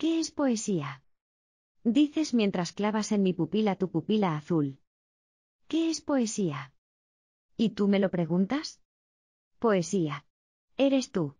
¿Qué es poesía? Dices mientras clavas en mi pupila tu pupila azul. ¿Qué es poesía? ¿Y tú me lo preguntas? Poesía. Eres tú.